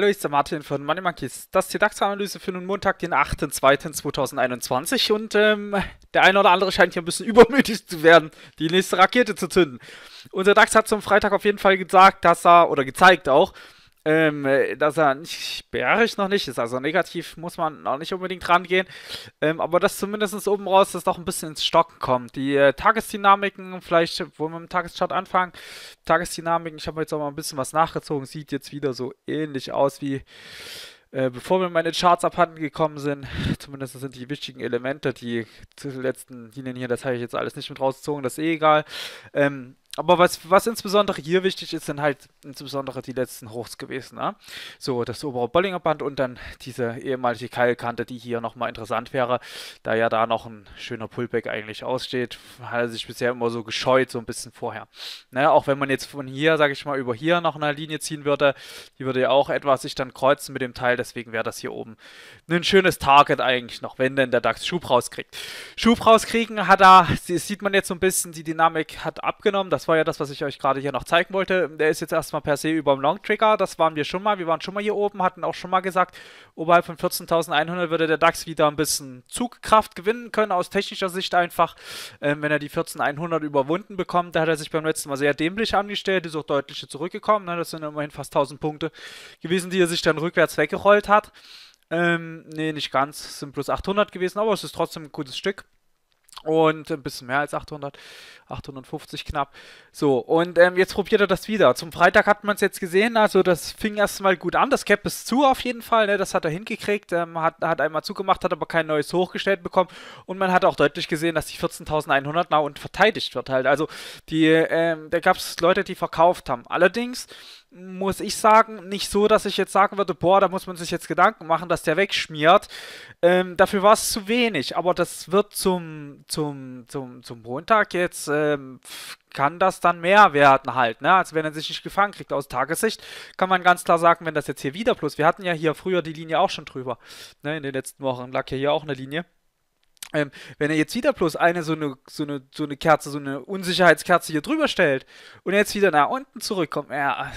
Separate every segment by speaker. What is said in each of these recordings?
Speaker 1: Hallo, ich bin Martin von Money Monkeys. Das ist die DAX-Analyse für den Montag, den 8.2.2021 und ähm, der eine oder andere scheint hier ein bisschen übermütig zu werden, die nächste Rakete zu zünden. Unser DAX hat zum Freitag auf jeden Fall gesagt, dass er, oder gezeigt auch, ähm, äh, dass er nicht, bejahe ich noch nicht, ist also negativ, muss man auch nicht unbedingt rangehen, ähm, aber dass zumindest oben raus das noch ein bisschen ins Stocken kommt. Die äh, Tagesdynamiken, vielleicht wollen wir mit dem Tageschart anfangen, Tagesdynamiken, ich habe jetzt auch mal ein bisschen was nachgezogen, sieht jetzt wieder so ähnlich aus wie äh, bevor wir meine Charts abhanden gekommen sind, zumindest sind die wichtigen Elemente, die zu den letzten Linien hier, das habe ich jetzt alles nicht mit rausgezogen, das ist eh egal. Ähm, aber was, was insbesondere hier wichtig ist, sind halt insbesondere die letzten Hochs gewesen. Ne? So, das obere Bollinger Band und dann diese ehemalige Keilkante, die hier nochmal interessant wäre, da ja da noch ein schöner Pullback eigentlich aussteht. Hat er sich bisher immer so gescheut, so ein bisschen vorher. Ne? Auch wenn man jetzt von hier, sage ich mal, über hier noch eine Linie ziehen würde, die würde ja auch etwas sich dann kreuzen mit dem Teil, deswegen wäre das hier oben ein schönes Target eigentlich noch, wenn denn der DAX Schub rauskriegt. Schub rauskriegen hat er, sieht man jetzt so ein bisschen, die Dynamik hat abgenommen, das das war ja das, was ich euch gerade hier noch zeigen wollte. Der ist jetzt erstmal per se über dem Long Trigger. Das waren wir schon mal. Wir waren schon mal hier oben, hatten auch schon mal gesagt, oberhalb von 14.100 würde der DAX wieder ein bisschen Zugkraft gewinnen können, aus technischer Sicht einfach. Ähm, wenn er die 14.100 überwunden bekommt, da hat er sich beim letzten Mal sehr dämlich angestellt, ist auch deutlich zurückgekommen. Ne? Das sind immerhin fast 1000 Punkte gewesen, die er sich dann rückwärts weggerollt hat. Ähm, nee, nicht ganz. Es sind plus 800 gewesen, aber es ist trotzdem ein gutes Stück und ein bisschen mehr als 800, 850 knapp. So, und ähm, jetzt probiert er das wieder. Zum Freitag hat man es jetzt gesehen, also das fing erstmal gut an. Das Cap ist zu auf jeden Fall, ne? das hat er hingekriegt, ähm, hat, hat einmal zugemacht, hat aber kein neues hochgestellt bekommen. Und man hat auch deutlich gesehen, dass die 14.100 nach unten verteidigt wird halt. Also die, ähm, da gab es Leute, die verkauft haben. Allerdings muss ich sagen, nicht so, dass ich jetzt sagen würde, boah, da muss man sich jetzt Gedanken machen, dass der wegschmiert. Ähm, dafür war es zu wenig, aber das wird zum, zum, zum, zum Montag jetzt, ähm, kann das dann mehr werden halt, ne? als wenn er sich nicht gefangen kriegt. Aus Tagessicht kann man ganz klar sagen, wenn das jetzt hier wieder plus, wir hatten ja hier früher die Linie auch schon drüber, ne? in den letzten Wochen lag ja hier auch eine Linie. Ähm, wenn er jetzt wieder bloß eine so eine, so eine so eine Kerze, so eine Unsicherheitskerze hier drüber stellt und jetzt wieder nach unten zurückkommt, ja,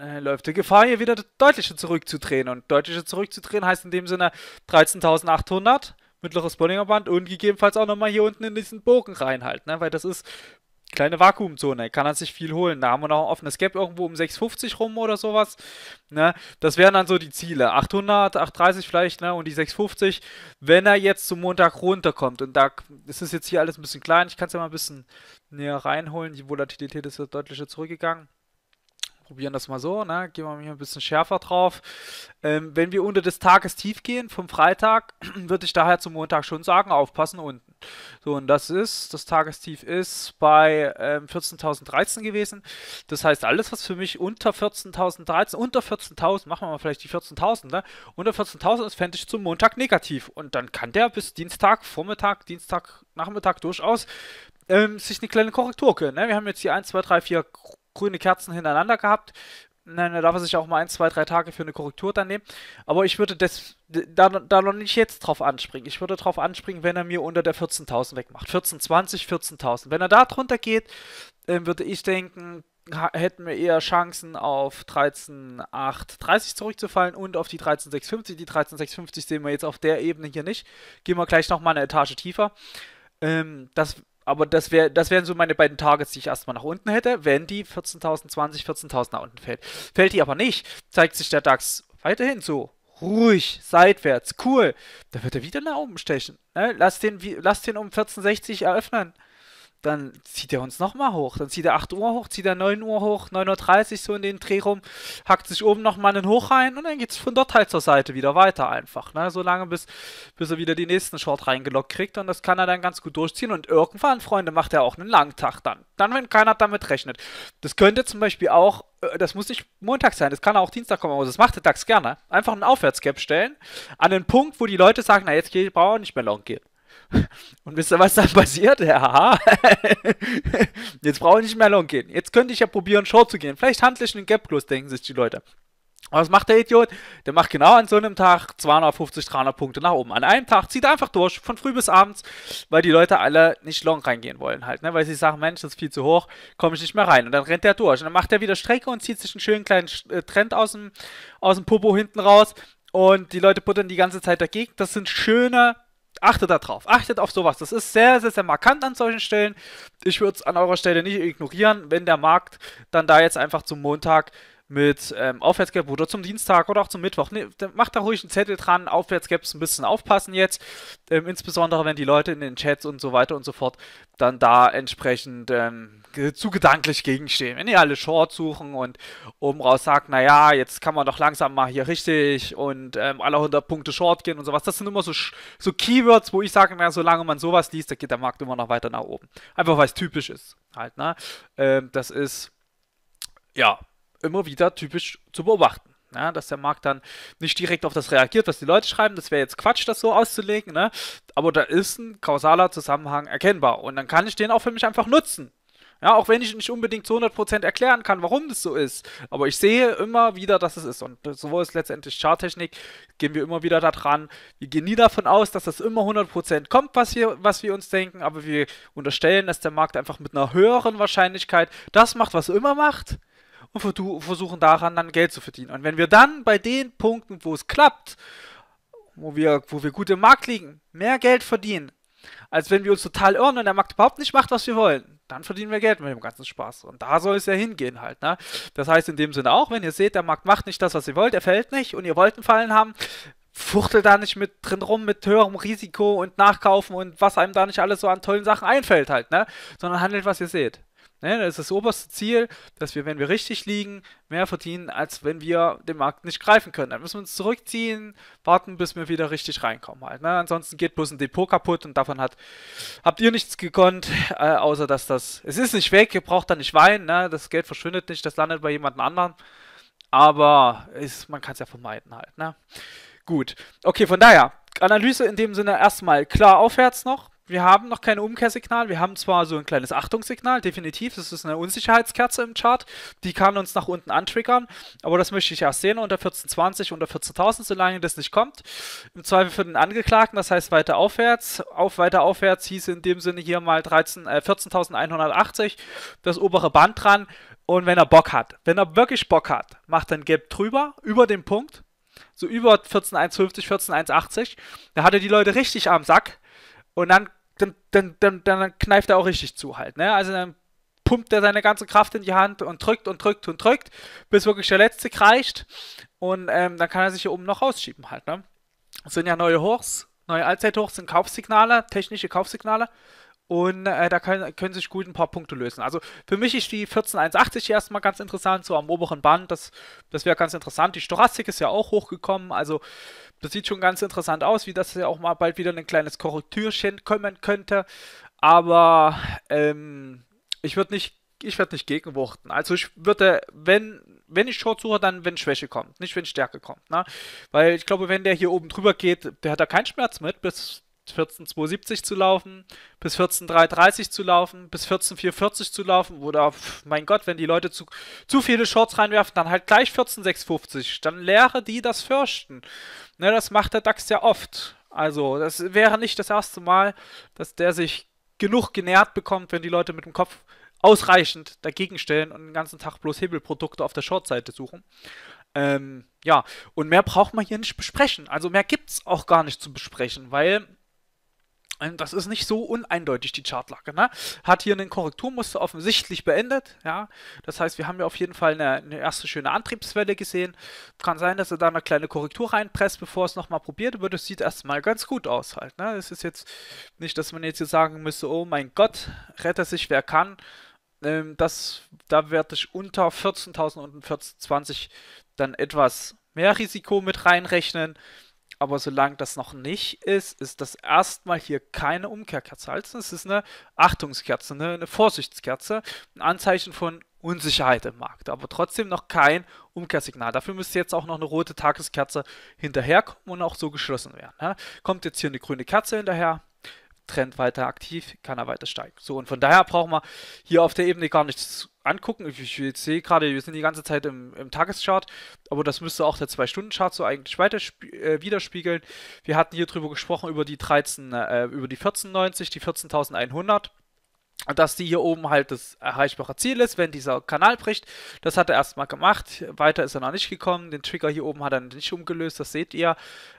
Speaker 1: äh, läuft die Gefahr, hier wieder deutlicher zurückzudrehen. Und deutlicher zurückzudrehen heißt in dem Sinne 13.800 mittleres Bollingerband und gegebenenfalls auch nochmal hier unten in diesen Bogen rein halt, ne? weil das ist kleine Vakuumzone, kann er sich viel holen. Da haben wir noch ein offenes Gap irgendwo um 6,50 rum oder sowas. Ne? Das wären dann so die Ziele. 800, 830 vielleicht ne? und die 6,50. Wenn er jetzt zum Montag runterkommt und da ist es jetzt hier alles ein bisschen klein, ich kann es ja mal ein bisschen näher reinholen. Die Volatilität ist ja deutlich zurückgegangen probieren das mal so, ne? Gehen wir hier ein bisschen schärfer drauf. Ähm, wenn wir unter des Tages tief gehen, vom Freitag, würde ich daher zum Montag schon sagen, aufpassen unten. So, und das ist, das Tagestief ist bei ähm, 14.013 gewesen. Das heißt, alles, was für mich unter 14.013, unter 14.000, machen wir mal vielleicht die 14.000, ne? Unter 14.000 ist, fände ich zum Montag negativ. Und dann kann der bis Dienstag, Vormittag, Dienstag, Nachmittag durchaus ähm, sich eine kleine Korrektur gönnen. Ne? Wir haben jetzt hier 1, 2, 3, 4 grüne Kerzen hintereinander gehabt. Nein, da darf er sich auch mal ein, zwei, drei Tage für eine Korrektur dann nehmen. Aber ich würde das, da, da noch nicht jetzt drauf anspringen. Ich würde drauf anspringen, wenn er mir unter der 14.000 wegmacht. 14.20, 14.000. Wenn er da drunter geht, ähm, würde ich denken, hätten wir eher Chancen auf 13,830 zurückzufallen und auf die 13,650. Die 13,650 sehen wir jetzt auf der Ebene hier nicht. Gehen wir gleich nochmal eine Etage tiefer. Ähm, das aber das, wär, das wären so meine beiden Targets, die ich erstmal nach unten hätte, wenn die 14.020, 14.000 nach unten fällt. Fällt die aber nicht, zeigt sich der DAX weiterhin so ruhig, seitwärts, cool. Da wird er wieder nach oben stechen. Ne? Lass, den, lass den um 1460 eröffnen dann zieht er uns nochmal hoch. Dann zieht er 8 Uhr hoch, zieht er 9 Uhr hoch, 9.30 Uhr so in den Dreh rum, hackt sich oben nochmal einen Hoch rein und dann geht es von dort halt zur Seite wieder weiter einfach. Ne? So lange, bis, bis er wieder den nächsten Short reingelockt kriegt und das kann er dann ganz gut durchziehen und irgendwann, Freunde, macht er auch einen langen Tag dann. Dann, wenn keiner damit rechnet. Das könnte zum Beispiel auch, äh, das muss nicht Montag sein, das kann auch Dienstag kommen, aber das macht er tags gerne. Einfach einen Aufwärtscap stellen, an den Punkt, wo die Leute sagen, na jetzt brauche ich nicht mehr long gehen. Und wisst ihr, was dann passiert? Ja, jetzt brauche ich nicht mehr long gehen. Jetzt könnte ich ja probieren, Short zu gehen. Vielleicht handle ich einen Gap Close, denken sich die Leute. was macht der Idiot? Der macht genau an so einem Tag 250, 300 Punkte nach oben. An einem Tag zieht er einfach durch, von früh bis abends, weil die Leute alle nicht long reingehen wollen halt, ne? Weil sie sagen, Mensch, das ist viel zu hoch, komme ich nicht mehr rein. Und dann rennt er durch. Und dann macht er wieder Strecke und zieht sich einen schönen kleinen äh, Trend aus dem, aus dem Popo hinten raus. Und die Leute puttern die ganze Zeit dagegen. Das sind schöne Achtet darauf, achtet auf sowas. Das ist sehr, sehr, sehr markant an solchen Stellen. Ich würde es an eurer Stelle nicht ignorieren, wenn der Markt dann da jetzt einfach zum Montag mit ähm, Aufwärtsgap oder zum Dienstag oder auch zum Mittwoch. Ne, macht da ruhig einen Zettel dran. Aufwärtsgaps ein bisschen aufpassen jetzt. Ähm, insbesondere, wenn die Leute in den Chats und so weiter und so fort dann da entsprechend ähm, zu gedanklich gegenstehen. Wenn die alle Short suchen und oben raus sagt, naja, jetzt kann man doch langsam mal hier richtig und ähm, alle 100 Punkte Short gehen und sowas. Das sind immer so, so Keywords, wo ich sage, naja, solange man sowas liest, da geht der Markt immer noch weiter nach oben. Einfach weil es typisch ist halt, ne? Ähm, das ist, ja, immer wieder typisch zu beobachten. Ja, ne? dass der Markt dann nicht direkt auf das reagiert, was die Leute schreiben. Das wäre jetzt Quatsch, das so auszulegen. Ne? Aber da ist ein kausaler Zusammenhang erkennbar. Und dann kann ich den auch für mich einfach nutzen. Ja, auch wenn ich nicht unbedingt zu 100% erklären kann, warum das so ist. Aber ich sehe immer wieder, dass es ist. Und so ist letztendlich Charttechnik. Gehen wir immer wieder daran. Wir gehen nie davon aus, dass das immer 100% kommt, was wir, was wir uns denken. Aber wir unterstellen, dass der Markt einfach mit einer höheren Wahrscheinlichkeit das macht, was er immer macht und versuchen daran dann Geld zu verdienen. Und wenn wir dann bei den Punkten, wo es klappt, wo wir, wo wir gut im Markt liegen, mehr Geld verdienen, als wenn wir uns total irren und der Markt überhaupt nicht macht, was wir wollen, dann verdienen wir Geld mit dem ganzen Spaß. Und da soll es ja hingehen halt. Ne? Das heißt in dem Sinne auch, wenn ihr seht, der Markt macht nicht das, was ihr wollt, er fällt nicht und ihr wollt einen Fallen haben, fuchtelt da nicht mit drin rum mit höherem Risiko und Nachkaufen und was einem da nicht alles so an tollen Sachen einfällt halt, ne? Sondern handelt, was ihr seht. Ne, das ist das oberste Ziel, dass wir, wenn wir richtig liegen, mehr verdienen, als wenn wir den Markt nicht greifen können. Dann müssen wir uns zurückziehen, warten, bis wir wieder richtig reinkommen. Halt, ne? Ansonsten geht bloß ein Depot kaputt und davon hat, habt ihr nichts gekonnt, äh, außer dass das, es ist nicht weg, ihr braucht da nicht weinen, ne? das Geld verschwindet nicht, das landet bei jemand anderem. Aber ist, man kann es ja vermeiden halt. Ne? Gut, okay, von daher, Analyse in dem Sinne erstmal klar aufwärts noch wir haben noch kein Umkehrsignal. Wir haben zwar so ein kleines Achtungssignal, definitiv. Das ist eine Unsicherheitskerze im Chart. Die kann uns nach unten antriggern. Aber das möchte ich erst sehen unter 1420, unter 14.000, solange das nicht kommt. Im Zweifel für den Angeklagten, das heißt weiter aufwärts. Auf weiter aufwärts hieß in dem Sinne hier mal äh, 14.180, das obere Band dran. Und wenn er Bock hat, wenn er wirklich Bock hat, macht dann gelb drüber, über den Punkt. So über 14.150, 14.180. Da er die Leute richtig am Sack. Und dann dann, dann, dann, dann kneift er auch richtig zu halt. Ne? Also dann pumpt er seine ganze Kraft in die Hand und drückt und drückt und drückt, bis wirklich der letzte kreischt. Und ähm, dann kann er sich hier oben noch rausschieben halt. Ne? Das sind ja neue Hochs, neue Allzeithochs sind Kaufsignale, technische Kaufsignale. Und äh, da können, können sich gut ein paar Punkte lösen. Also für mich ist die 14180 erstmal ganz interessant, so am oberen Band. Das, das wäre ganz interessant. Die Stochastik ist ja auch hochgekommen. Also das sieht schon ganz interessant aus, wie das ja auch mal bald wieder ein kleines Korrektürchen kommen könnte. Aber ähm, ich würde nicht, ich werde nicht gegenwuchten. Also ich würde, wenn, wenn ich Short suche, dann wenn Schwäche kommt, nicht wenn Stärke kommt. Ne? Weil ich glaube, wenn der hier oben drüber geht, der hat da keinen Schmerz mit, bis 14,270 zu laufen, bis 14,330 zu laufen, bis 14,440 zu laufen oder pff, mein Gott, wenn die Leute zu, zu viele Shorts reinwerfen, dann halt gleich 14,650. Dann lehre die das Fürchten. Ne, das macht der DAX ja oft. Also, das wäre nicht das erste Mal, dass der sich genug genährt bekommt, wenn die Leute mit dem Kopf ausreichend dagegen stellen und den ganzen Tag bloß Hebelprodukte auf der Shortseite suchen. Ähm, ja, und mehr braucht man hier nicht besprechen. Also mehr gibt es auch gar nicht zu besprechen, weil das ist nicht so uneindeutig, die Chartlage. Ne? Hat hier einen Korrekturmuster offensichtlich beendet. Ja? Das heißt, wir haben ja auf jeden Fall eine, eine, erste schöne Antriebswelle gesehen. Kann sein, dass er da eine kleine Korrektur reinpresst, bevor es nochmal probiert wird. Es sieht erstmal ganz gut aus halt. Ne? Es ist jetzt nicht, dass man jetzt hier sagen müsste, oh mein Gott, rette sich wer kann. Ähm, das, da werde ich unter 14.000 und 14.20 dann etwas mehr Risiko mit reinrechnen aber solange das noch nicht ist, ist das erstmal hier keine Umkehrkerze. Also es ist eine Achtungskerze, eine, eine Vorsichtskerze, ein Anzeichen von Unsicherheit im Markt, aber trotzdem noch kein Umkehrsignal. Dafür müsste jetzt auch noch eine rote Tageskerze hinterherkommen und auch so geschlossen werden. Kommt jetzt hier eine grüne Kerze hinterher, Trend weiter aktiv, kann er weiter steigen. So, und von daher brauchen wir hier auf der Ebene gar nichts angucken. Ich, ich sehe gerade, wir sind die ganze Zeit im, im Tageschart, aber das müsste auch der 2-Stunden-Chart so eigentlich weiter äh, widerspiegeln. Wir hatten hier drüber gesprochen, über die 13, äh, über die 1490, die 14.100 dass die hier oben halt das erreichbare Ziel ist, wenn dieser Kanal bricht. Das hat er erstmal gemacht. Weiter ist er noch nicht gekommen. Den Trigger hier oben hat er nicht umgelöst, das seht ihr.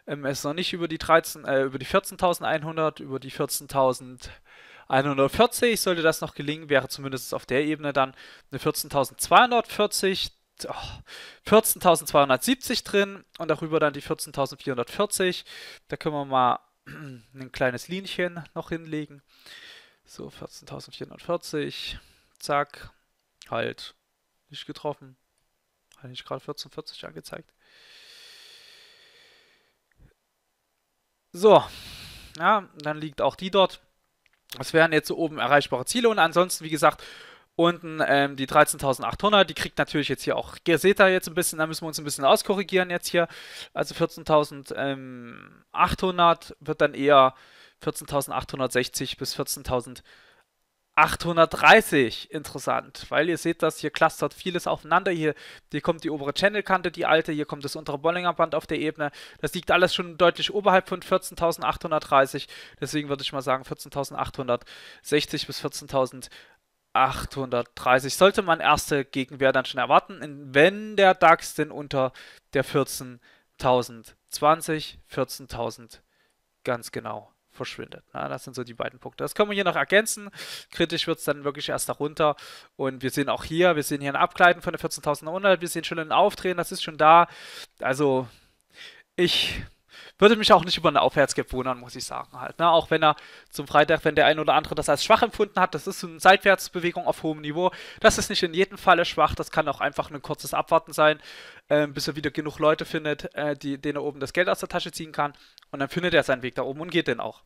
Speaker 1: Ähm, er ist noch nicht über die 13, äh, über die 14.100, über die 14.140. Sollte das noch gelingen, wäre zumindest auf der Ebene dann eine 14.240. 14.270 drin und darüber dann die 14.440. Da können wir mal ein kleines Linchen noch hinlegen. So, 14.440. Zack. Halt. Nicht getroffen. Hat ich gerade 1440 angezeigt. So. Ja, dann liegt auch die dort. Das wären jetzt so oben erreichbare Ziele. Und ansonsten, wie gesagt, unten ähm, die 13.800. Die kriegt natürlich jetzt hier auch Geseta jetzt ein bisschen. Da müssen wir uns ein bisschen auskorrigieren jetzt hier. Also 14.800 wird dann eher 14.860 bis 14.830. Interessant, weil ihr seht dass hier clustert vieles aufeinander. Hier, hier kommt die obere Channelkante, die alte, hier kommt das untere Bollinger Band auf der Ebene. Das liegt alles schon deutlich oberhalb von 14.830. Deswegen würde ich mal sagen 14.860 bis 14.830. 830 sollte man erste Gegenwehr dann schon erwarten, wenn der DAX denn unter der 14.020, 14.000 ganz genau verschwindet. Na, ne? das sind so die beiden Punkte. Das können wir hier noch ergänzen. Kritisch wird es dann wirklich erst darunter. Und wir sehen auch hier, wir sehen hier ein Abgleiten von der 14.900. Wir sehen schon ein Aufdrehen, das ist schon da. Also ich würde mich auch nicht über einen Aufwärtsgap wundern, muss ich sagen halt. Ne? Auch wenn er zum Freitag, wenn der ein oder andere das als schwach empfunden hat, das ist so eine Seitwärtsbewegung auf hohem Niveau. Das ist nicht in jedem Falle schwach, das kann auch einfach ein kurzes Abwarten sein äh, bis er wieder genug Leute findet, äh, die, denen er oben das Geld aus der Tasche ziehen kann. Und dann findet er seinen Weg da oben und geht den auch.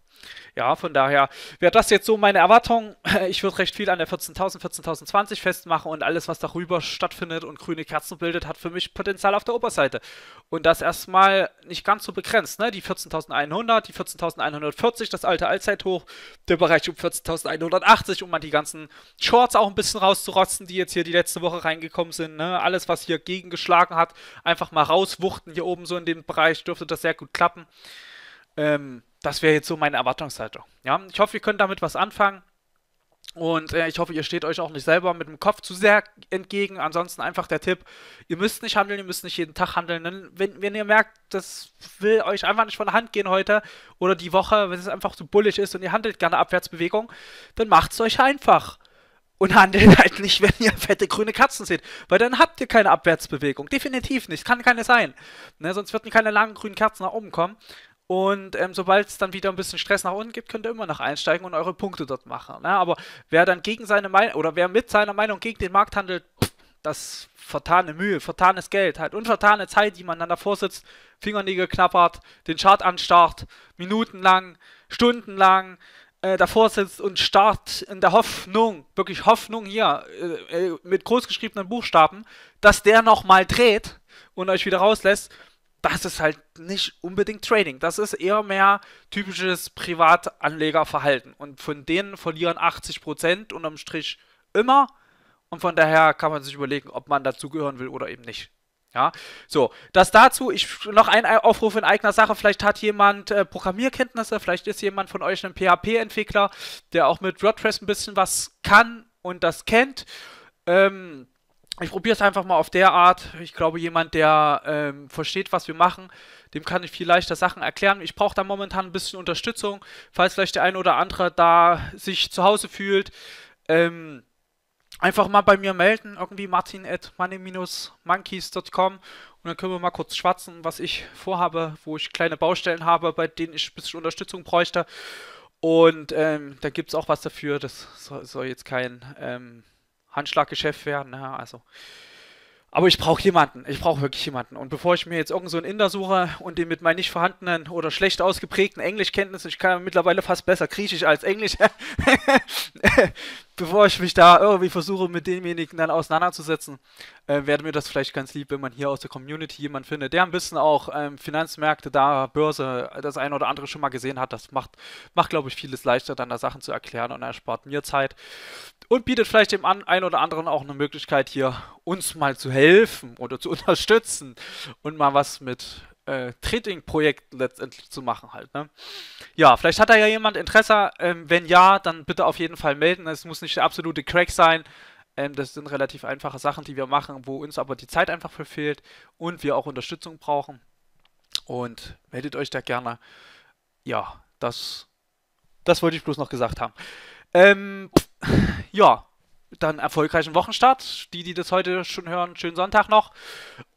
Speaker 1: Ja, von daher wäre das jetzt so meine Erwartung. Ich würde recht viel an der 14.000, 14.020 festmachen und alles, was darüber stattfindet und grüne Kerzen bildet, hat für mich Potenzial auf der Oberseite. Und das erstmal nicht ganz so begrenzt. Ne? Die 14.100, die 14.140, das alte Allzeithoch, der Bereich um 14.180, um mal die ganzen Shorts auch ein bisschen rauszurotzen, die jetzt hier die letzte Woche reingekommen sind. Ne? Alles, was hier gegengeschlagen hat hat, einfach mal rauswuchten hier oben so in dem Bereich, dürfte das sehr gut klappen. Ähm, das wäre jetzt so meine Erwartungshaltung. Ja, ich hoffe, ihr könnt damit was anfangen. Und äh, ich hoffe, ihr steht euch auch nicht selber mit dem Kopf zu sehr entgegen. Ansonsten einfach der Tipp, ihr müsst nicht handeln, ihr müsst nicht jeden Tag handeln. Wenn, wenn ihr merkt, das will euch einfach nicht von der Hand gehen heute oder die Woche, wenn es einfach zu bullig ist und ihr handelt gerne Abwärtsbewegung, dann macht es euch einfach und handelt halt nicht, wenn ihr fette grüne Katzen seht. Weil dann habt ihr keine Abwärtsbewegung. Definitiv nicht. Kann keine sein. Ne? Sonst würden keine langen grünen Kerzen nach oben kommen. Und ähm, sobald es dann wieder ein bisschen Stress nach unten gibt, könnt ihr immer noch einsteigen und eure Punkte dort machen. Ne? Aber wer dann gegen seine Meinung oder wer mit seiner Meinung gegen den Markt handelt, pff, das vertane Mühe, vertanes Geld halt unvertane Zeit, die man dann davor sitzt, Fingernägel knappert, den Chart anstarrt, minutenlang, stundenlang, äh, davor sitzt und starrt in der Hoffnung, wirklich Hoffnung hier, äh, äh mit großgeschriebenen Buchstaben, dass der nochmal dreht und euch wieder rauslässt, das ist halt nicht unbedingt Trading. Das ist eher mehr typisches Privatanlegerverhalten. Und von denen verlieren 80% unterm Strich immer. Und von daher kann man sich überlegen, ob man dazugehören will oder eben nicht. Ja, so, das dazu. Ich noch ein Aufruf in eigener Sache. Vielleicht hat jemand äh, Programmierkenntnisse, vielleicht ist jemand von euch ein PHP-Entwickler, der auch mit WordPress ein bisschen was kann und das kennt. Ähm, ich probiere es einfach mal auf der Art. Ich glaube, jemand, der ähm, versteht, was wir machen, dem kann ich viel leichter Sachen erklären. Ich brauche da momentan ein bisschen Unterstützung, falls vielleicht der ein oder andere da sich zu Hause fühlt. Ähm, einfach mal bei mir melden, irgendwie martin at money-monkeys.com und dann können wir mal kurz schwatzen, was ich vorhabe, wo ich kleine Baustellen habe, bei denen ich ein bisschen Unterstützung bräuchte. Und ähm, da gibt es auch was dafür, das soll, soll jetzt kein ähm, Handschlaggeschäft werden, ja, ne? also. Aber ich brauche jemanden, ich brauche wirklich jemanden. Und bevor ich mir jetzt irgend so einen Inder suche und den mit meinen nicht vorhandenen oder schlecht ausgeprägten Englischkenntnissen, ich kann mittlerweile fast besser Griechisch als Englisch, bevor ich mich da irgendwie versuche, mit demjenigen dann auseinanderzusetzen, äh, wäre mir das vielleicht ganz lieb, wenn man hier aus der Community jemanden findet, der ein bisschen auch ähm, Finanzmärkte, da Börse, das eine oder andere schon mal gesehen hat. Das macht, macht glaube ich, vieles leichter, dann da Sachen zu erklären und erspart mir Zeit und bietet vielleicht dem einen oder anderen auch eine Möglichkeit, hier uns mal zu helfen oder zu unterstützen und mal was mit äh, Trading-Projekten letztendlich zu machen halt. Ne? Ja, vielleicht hat da ja jemand Interesse. Ähm, wenn ja, dann bitte auf jeden Fall melden. Es muss nicht der absolute Crack sein. Ähm, das sind relativ einfache Sachen, die wir machen, wo uns aber die Zeit einfach verfehlt und wir auch Unterstützung brauchen. Und meldet euch da gerne. Ja, das, das wollte ich bloß noch gesagt haben. Ähm, ja, dann erfolgreichen Wochenstart. Die, die das heute schon hören, schönen Sonntag noch.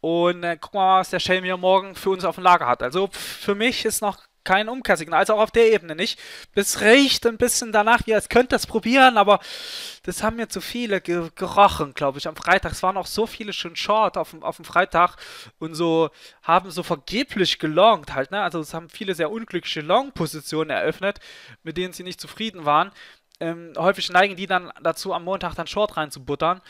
Speaker 1: Und äh, gucken wir mal, was der Shell hier morgen für uns auf dem Lager hat. Also für mich ist noch kein Umkehrsignal, also auch auf der Ebene nicht. Es riecht ein bisschen danach, ja, es könnte das probieren, aber das haben mir zu viele ge gerochen, glaube ich. Am Freitag, es waren auch so viele schon short auf dem, auf dem Freitag und so haben so vergeblich gelongt halt, ne? Also es haben viele sehr unglückliche Long-Positionen eröffnet, mit denen sie nicht zufrieden waren. Ähm, häufig neigen die dann dazu, am Montag dann Short reinzubuttern.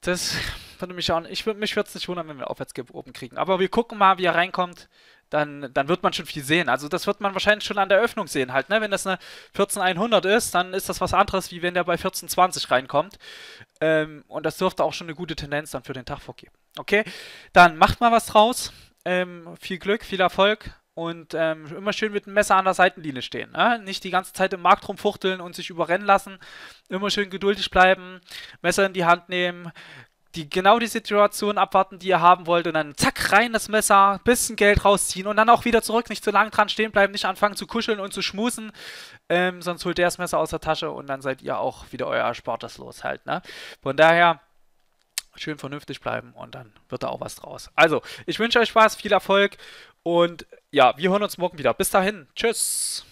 Speaker 1: Das würde mich auch, ich würde mich würde nicht wundern, wenn wir Aufwärtsgip oben kriegen. Aber wir gucken mal, wie er reinkommt. Dann, dann wird man schon viel sehen. Also das wird man wahrscheinlich schon an der Öffnung sehen halt. Ne? Wenn das eine 14100 ist, dann ist das was anderes, wie wenn der bei 1420 reinkommt. Ähm, und das dürfte auch schon eine gute Tendenz dann für den Tag vorgeben. Okay, dann macht mal was draus. Ähm, viel Glück, viel Erfolg und ähm, immer schön mit dem Messer an der Seitenlinie stehen. Ne? Nicht die ganze Zeit im Markt rumfuchteln und sich überrennen lassen. Immer schön geduldig bleiben, Messer in die Hand nehmen, die genau die Situation abwarten, die ihr haben wollt und dann zack rein das Messer, bisschen Geld rausziehen und dann auch wieder zurück, nicht zu lange dran stehen bleiben, nicht anfangen zu kuscheln und zu schmusen, ähm, sonst holt der das Messer aus der Tasche und dann seid ihr auch wieder euer Erspartes los halt, ne? Von daher schön vernünftig bleiben und dann wird da auch was draus. Also, ich wünsche euch Spaß, viel Erfolg und ja, wir hören uns morgen wieder. Bis dahin. Tschüss.